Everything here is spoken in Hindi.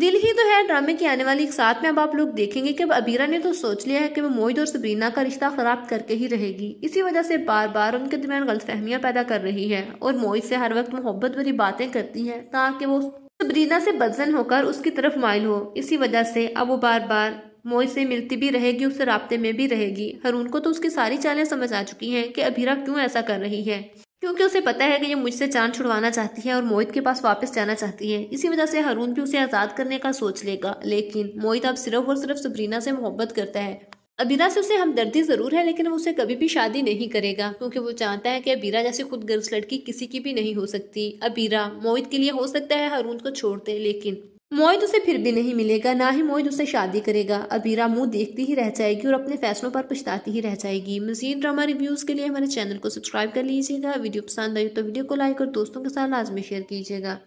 दिल ही तो है ड्रामे की आने वाली एक साथ में अब आप लोग देखेंगे कि अब अबीरा ने तो सोच लिया है कि वो मोहित और सबरीना का रिश्ता खराब करके ही रहेगी इसी वजह से बार बार उनके दरमियान गलतफहमियां पैदा कर रही है और मोहित से हर वक्त मोहब्बत भरी बातें करती है ताकि वो सबरीना से बदजन होकर उसकी तरफ माइल हो इसी वजह से अब वो बार बार मोहित से मिलती भी रहेगी उससे रबते में भी रहेगी हरून को तो उसकी सारी चालें समझ आ चुकी हैं कि अबीरा क्यों ऐसा कर रही है क्योंकि उसे पता है कि ये मुझसे जान छुड़वाना चाहती है और मोहित के पास वापस जाना चाहती है इसी वजह से हरून भी उसे आज़ाद करने का सोच लेगा लेकिन मोहित अब सिर्फ और सिर्फ सबरीना से मोहब्बत करता है अबीरा से उसे हमदर्दी ज़रूर है लेकिन वो उसे कभी भी शादी नहीं करेगा क्योंकि वो चाहता है कि अबीरा जैसी खुद गर्ज लड़की किसी की भी नहीं हो सकती अबीरा मोहित के लिए हो सकता है हारून को छोड़ दे लेकिन मोहित उसे फिर भी नहीं मिलेगा ना ही मोहित उसे शादी करेगा अबीरा मुंह देखती ही रह जाएगी और अपने फैसलों पर पछताती ही रह जाएगी मजीद ड्रामा रिव्यूज के लिए हमारे चैनल को सब्सक्राइब कर लीजिएगा वीडियो पसंद आई तो वीडियो को लाइक और दोस्तों के साथ लाजमी शेयर कीजिएगा